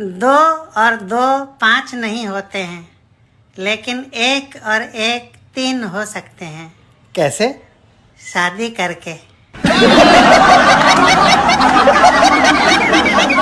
दो और दो पाँच नहीं होते हैं लेकिन एक और एक तीन हो सकते हैं कैसे शादी करके